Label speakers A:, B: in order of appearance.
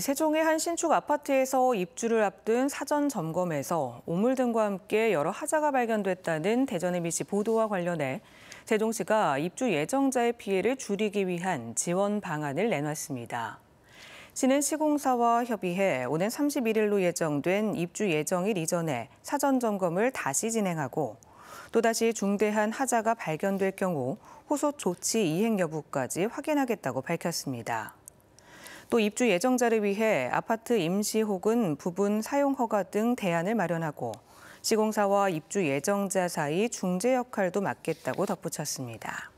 A: 세종의 한 신축 아파트에서 입주를 앞둔 사전 점검에서 오물 등과 함께 여러 하자가 발견됐다는 대전의 미씨 보도와 관련해 세종시가 입주 예정자의 피해를 줄이기 위한 지원 방안을 내놨습니다. 시는 시공사와 협의해 오는 31일로 예정된 입주 예정일 이전에 사전 점검을 다시 진행하고 또다시 중대한 하자가 발견될 경우 후속 조치 이행 여부까지 확인하겠다고 밝혔습니다. 또 입주 예정자를 위해 아파트 임시 혹은 부분 사용 허가 등 대안을 마련하고 시공사와 입주 예정자 사이 중재 역할도 맡겠다고 덧붙였습니다.